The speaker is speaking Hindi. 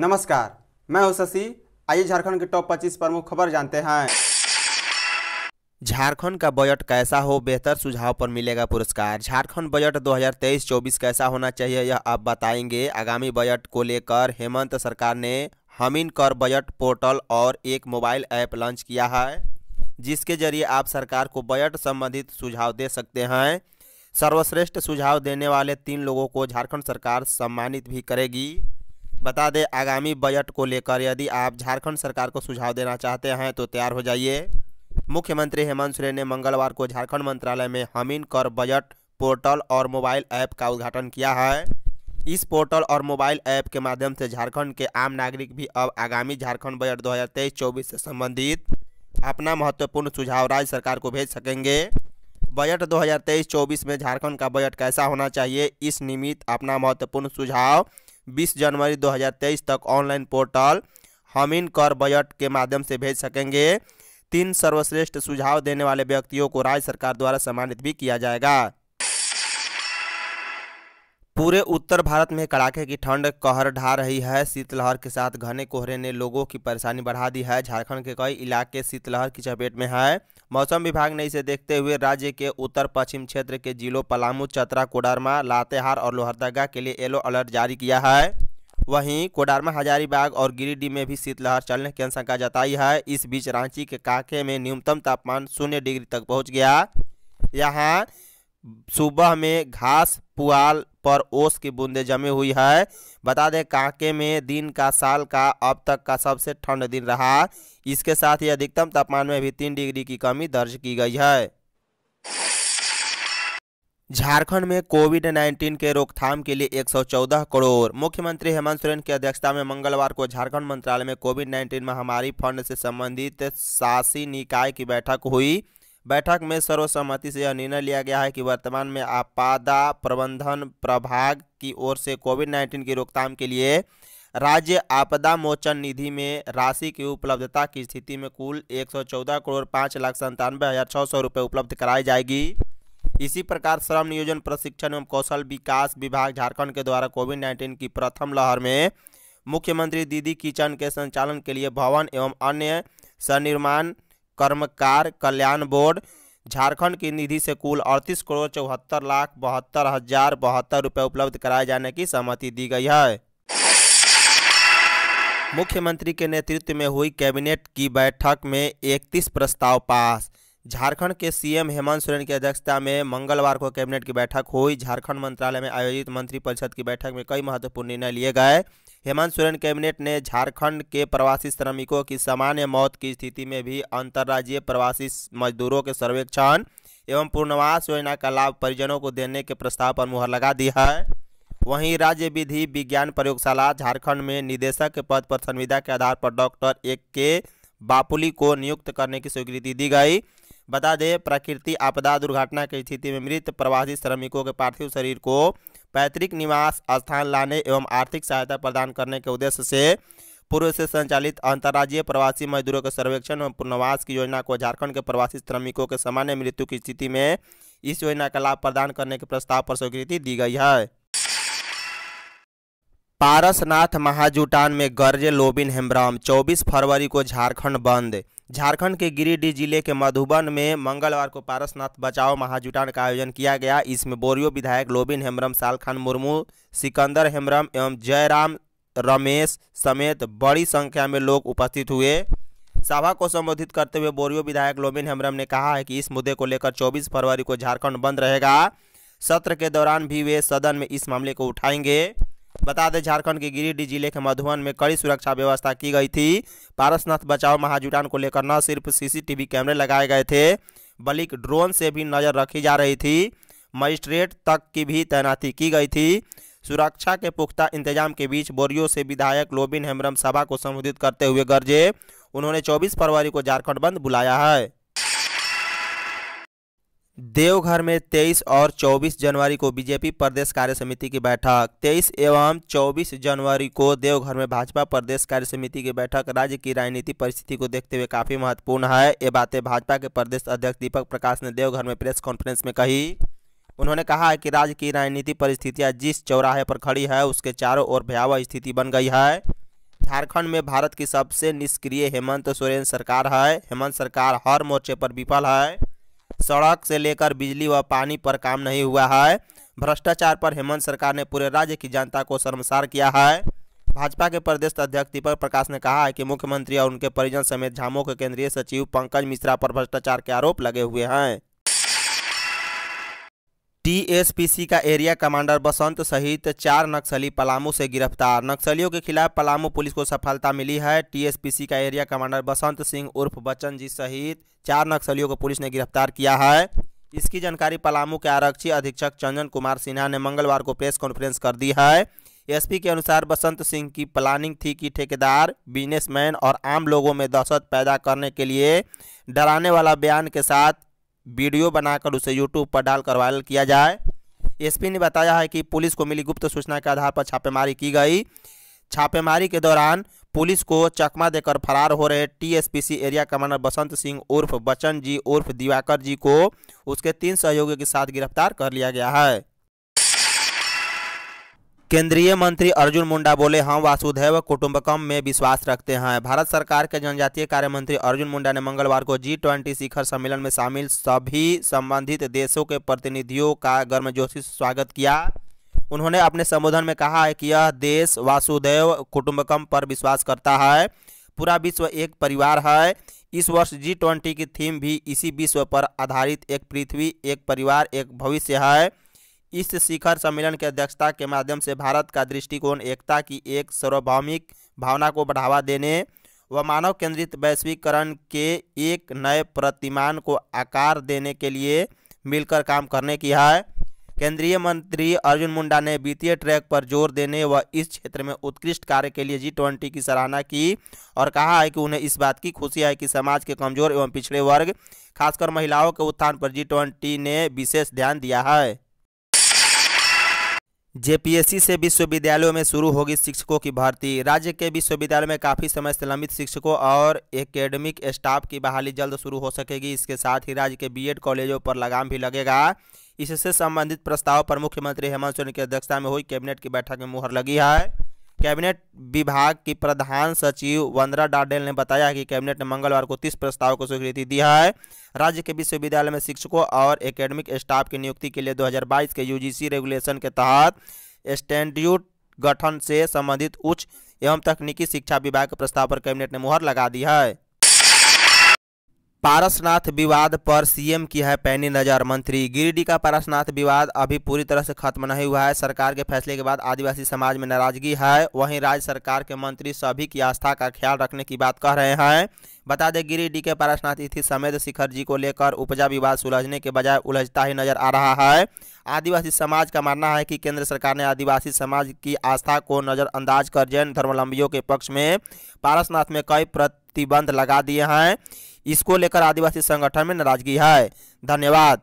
नमस्कार मैं हूं शशि आइए झारखंड के टॉप 25 प्रमुख खबर जानते हैं झारखंड का बजट कैसा हो बेहतर सुझाव पर मिलेगा पुरस्कार झारखंड बजट 2023-24 कैसा होना चाहिए यह आप बताएंगे आगामी बजट को लेकर हेमंत सरकार ने हमिन कर बजट पोर्टल और एक मोबाइल ऐप लॉन्च किया है जिसके जरिए आप सरकार को बजट संबंधित सुझाव दे सकते हैं सर्वश्रेष्ठ सुझाव देने वाले तीन लोगों को झारखंड सरकार सम्मानित भी करेगी बता दें आगामी बजट को लेकर यदि आप झारखंड सरकार को सुझाव देना चाहते हैं तो तैयार हो जाइए मुख्यमंत्री हेमंत सोरेन ने मंगलवार को झारखंड मंत्रालय में हमीन कर बजट पोर्टल और मोबाइल ऐप का उद्घाटन किया है इस पोर्टल और मोबाइल ऐप के माध्यम से झारखंड के आम नागरिक भी अब आगामी झारखंड बजट दो हज़ार से संबंधित अपना महत्वपूर्ण सुझाव राज्य सरकार को भेज सकेंगे बजट 2023-24 में झारखंड का बजट कैसा होना चाहिए इस निमित्त अपना महत्वपूर्ण सुझाव 20 जनवरी 2023 तक ऑनलाइन पोर्टल हम इन कर बजट के माध्यम से भेज सकेंगे तीन सर्वश्रेष्ठ सुझाव देने वाले व्यक्तियों को राज्य सरकार द्वारा सम्मानित भी किया जाएगा पूरे उत्तर भारत में कड़ाके की ठंड कहर ढा रही है शीतलहर के साथ घने कोहरे ने लोगों की परेशानी बढ़ा दी है झारखंड के कई इलाके शीतलहर की चपेट में है मौसम विभाग ने इसे देखते हुए राज्य के उत्तर पश्चिम क्षेत्र के जिलों पलामू चतरा कोडरमा लातेहार और लोहरदगा के लिए येलो अलर्ट जारी किया है वहीं कोडारमा हजारीबाग और गिरिडीह में भी शीतलहर चलने की आशंका जताई है इस बीच रांची के काके में न्यूनतम तापमान शून्य डिग्री तक पहुँच गया यहाँ सुबह में घास पुआल पर ओस की बूंदें जमी हुई है बता दें कांके में दिन का साल का अब तक का सबसे ठंड दिन रहा इसके साथ ही अधिकतम तापमान में भी तीन डिग्री की कमी दर्ज की गई है झारखंड में कोविड 19 के रोकथाम के लिए 114 करोड़ मुख्यमंत्री हेमंत सोरेन की अध्यक्षता में मंगलवार को झारखंड मंत्रालय में कोविड 19 महामारी फंड से संबंधित शासी निकाय की बैठक हुई बैठक में सर्वसम्मति से यह निर्णय लिया गया है कि वर्तमान में आपदा प्रबंधन प्रभाग की ओर से कोविड नाइन्टीन की रोकथाम के लिए राज्य आपदा मोचन निधि में राशि की उपलब्धता की स्थिति में कुल 114 करोड़ पाँच लाख संतानवे हज़ार छः सौ रुपये उपलब्ध कराई जाएगी इसी प्रकार श्रम नियोजन प्रशिक्षण एवं कौशल विकास विभाग झारखंड के द्वारा कोविड नाइन्टीन की प्रथम लहर में मुख्यमंत्री दीदी किचन के संचालन के लिए भवन एवं अन्य सनिर्माण कर्मकार कल्याण बोर्ड झारखंड की निधि से कुल अड़तीस करोड़ चौहत्तर लाख बहत्तर हजार बहत्तर रुपये उपलब्ध कराए जाने की सहमति दी गई है मुख्यमंत्री के नेतृत्व में हुई कैबिनेट की बैठक में 31 प्रस्ताव पास झारखंड के सीएम हेमंत सोरेन की अध्यक्षता में मंगलवार को कैबिनेट की बैठक हुई झारखंड मंत्रालय में आयोजित मंत्रिपरिषद की बैठक में कई महत्वपूर्ण निर्णय लिए गए हेमंत सोरेन कैबिनेट ने झारखंड के प्रवासी श्रमिकों की सामान्य मौत की स्थिति में भी अंतर्राज्यीय प्रवासी मजदूरों के सर्वेक्षण एवं पुनर्वास योजना का लाभ परिजनों को देने के प्रस्ताव पर मुहर लगा दी है वहीं राज्य विधि विज्ञान प्रयोगशाला झारखंड में निदेशक के पद पर संविदा के आधार पर डॉक्टर ए के बापुली को नियुक्त करने की स्वीकृति दी गई बता दें प्राकृतिक आपदा दुर्घटना की स्थिति में मृत प्रवासी श्रमिकों के पार्थिव शरीर को पैतृक निवास स्थान लाने एवं आर्थिक सहायता प्रदान करने के उद्देश्य से पूर्व से संचालित अंतर्राज्यीय प्रवासी मजदूरों के सर्वेक्षण एवं पुनर्वास की योजना को झारखंड के प्रवासी श्रमिकों के सामान्य मृत्यु की स्थिति में इस योजना का लाभ प्रदान करने के प्रस्ताव पर स्वीकृति दी गई है पारसनाथ महाजुटान में गर्जे लोबिन हेम्ब्राम 24 फरवरी को झारखंड बंद झारखंड के गिरिडीह जिले के मधुबन में मंगलवार को पारसनाथ बचाओ महाजुटान का आयोजन किया गया इसमें बोरियो विधायक लोबिन हेम्ब्रम सालखान मुर्मू सिकंदर हेम्ब्रम एवं जयराम रमेश समेत बड़ी संख्या में लोग उपस्थित हुए सभा को संबोधित करते हुए बोरियो विधायक लोबिन हेम्ब्रम ने कहा है कि इस मुद्दे को लेकर चौबीस फरवरी को झारखंड बंद रहेगा सत्र के दौरान भी वे सदन में इस मामले को उठाएंगे बता दें झारखंड के गिरिडीह जिले के मधुबन में कड़ी सुरक्षा व्यवस्था की गई थी पारसनाथ बचाव महाजुटान को लेकर न सिर्फ सीसीटीवी कैमरे लगाए गए थे बल्कि ड्रोन से भी नज़र रखी जा रही थी मजिस्ट्रेट तक की भी तैनाती की गई थी सुरक्षा के पुख्ता इंतजाम के बीच बोरियो से विधायक लोबिन हेम्ब्रम सभा को संबोधित करते हुए गर्जे उन्होंने 24 फरवरी को झारखंड बंद बुलाया है देवघर में 23 और 24 जनवरी को बीजेपी प्रदेश कार्य समिति की बैठक 23 एवं 24 जनवरी को देवघर में भाजपा प्रदेश कार्य समिति की बैठक राज्य की राजनीति परिस्थिति को देखते हुए काफ़ी महत्वपूर्ण है ये बातें भाजपा के प्रदेश अध्यक्ष दीपक प्रकाश ने देवघर में प्रेस कॉन्फ्रेंस में कही उन्होंने कहा है कि राज्य की राजनीति परिस्थितियाँ जिस चौराहे पर खड़ी है उसके चारों ओर भयावह स्थिति बन गई है झारखंड में भारत की सबसे निष्क्रिय हेमंत सोरेन सरकार है हेमंत सरकार हर मोर्चे पर विफल है सड़क से लेकर बिजली व पानी पर काम नहीं हुआ है भ्रष्टाचार पर हेमंत सरकार ने पूरे राज्य की जनता को शर्मसार किया है भाजपा के प्रदेश अध्यक्ष दीपक प्रकाश ने कहा है कि मुख्यमंत्री और उनके परिजन समेत झामो के केंद्रीय सचिव पंकज मिश्रा पर भ्रष्टाचार के आरोप लगे हुए हैं टीएसपीसी का एरिया कमांडर बसंत सहित चार नक्सली पलामू से गिरफ्तार नक्सलियों के खिलाफ पलामू पुलिस को सफलता मिली है टीएसपीसी का एरिया कमांडर बसंत सिंह उर्फ बच्चन जी सहित चार नक्सलियों को पुलिस ने गिरफ्तार किया है इसकी जानकारी पलामू के आरक्षी अधीक्षक चंदन कुमार सिन्हा ने मंगलवार को प्रेस कॉन्फ्रेंस कर दी है एसपी के अनुसार बसंत सिंह की प्लानिंग थी कि ठेकेदार बिजनेसमैन और आम लोगों में दहशत पैदा करने के लिए डराने वाला बयान के साथ वीडियो बनाकर उसे यूट्यूब पर डालकर वायरल किया जाए एसपी ने बताया है कि पुलिस को मिली गुप्त सूचना के आधार पर छापेमारी की गई छापेमारी के दौरान पुलिस को चकमा देकर फरार हो रहे TSPC area commander Basant Singh उर्फ बचन जी उर्फ दिवाकर जी को उसके तीन सहयोगियों के साथ गिरफ्तार कर लिया गया है केंद्रीय मंत्री अर्जुन मुंडा बोले हम हाँ, वासुदेव कुटुंबकम में विश्वास रखते हैं भारत सरकार के जनजातीय कार्य मंत्री अर्जुन मुंडा ने मंगलवार को जी ट्वेंटी शिखर सम्मेलन में शामिल सभी संबंधित देशों के प्रतिनिधियों का गर्मजोशी से स्वागत किया उन्होंने अपने संबोधन में कहा है कि यह देश वासुदेव कुटुंबकम पर विश्वास करता है पूरा विश्व एक परिवार है इस वर्ष जी ट्वेंटी की थीम भी इसी विश्व पर आधारित एक पृथ्वी एक परिवार एक भविष्य है इस शिखर सम्मेलन की अध्यक्षता के माध्यम से भारत का दृष्टिकोण एकता की एक सार्वभौमिक भावना को बढ़ावा देने व मानव केंद्रित वैश्वीकरण के एक नए प्रतिमान को आकार देने के लिए मिलकर काम करने की है केंद्रीय मंत्री अर्जुन मुंडा ने वित्तीय ट्रैक पर जोर देने व इस क्षेत्र में उत्कृष्ट कार्य के लिए जी ट्वेंटी की सराहना की और कहा है कि उन्हें इस बात की खुशी है कि समाज के कमजोर एवं पिछड़े वर्ग खासकर महिलाओं के उत्थान पर जी ट्वेंटी ने विशेष ध्यान दिया है जेपीएससी से विश्वविद्यालयों में शुरू होगी शिक्षकों की भर्ती राज्य के विश्वविद्यालय में काफ़ी समय से लंबित शिक्षकों और एकेडमिक स्टाफ की बहाली जल्द शुरू हो सकेगी इसके साथ ही राज्य के बीएड कॉलेजों पर लगाम भी लगेगा इससे संबंधित प्रस्ताव पर मुख्यमंत्री हेमंत सोरेन की अध्यक्षता में हुई कैबिनेट की बैठक में मुहर लगी है कैबिनेट विभाग की प्रधान सचिव वंदरा डाडेल ने बताया कि कैबिनेट ने मंगलवार को तीस प्रस्ताव को स्वीकृति दी है राज्य के विश्वविद्यालय में शिक्षकों और एकेडमिक स्टाफ की नियुक्ति के लिए 2022 के यूजीसी रेगुलेशन के तहत स्टैंड्यूट गठन से संबंधित उच्च एवं तकनीकी शिक्षा विभाग के प्रस्ताव पर कैबिनेट ने मुहर लगा दी है पारसनाथ विवाद पर सीएम की है पैनी नज़र मंत्री गिरिडीह का पारसनाथ विवाद अभी पूरी तरह से खत्म नहीं हुआ है सरकार के फैसले के बाद आदिवासी समाज में नाराजगी है वहीं राज्य सरकार के मंत्री सभी की आस्था का ख्याल रखने की बात कह रहे हैं बता दें गिरिडीह के पारसनाथ स्थित समेत शिखर जी को लेकर उपजा विवाद सुलझने के बजाय उलझता ही नजर आ रहा है आदिवासी समाज का मानना है कि केंद्र सरकार ने आदिवासी समाज की आस्था को नज़रअंदाज कर जैन धर्मावलंबियों के पक्ष में पारसनाथ में कई प्रतिबंध लगा दिए हैं इसको लेकर आदिवासी संगठन में नाराजगी है धन्यवाद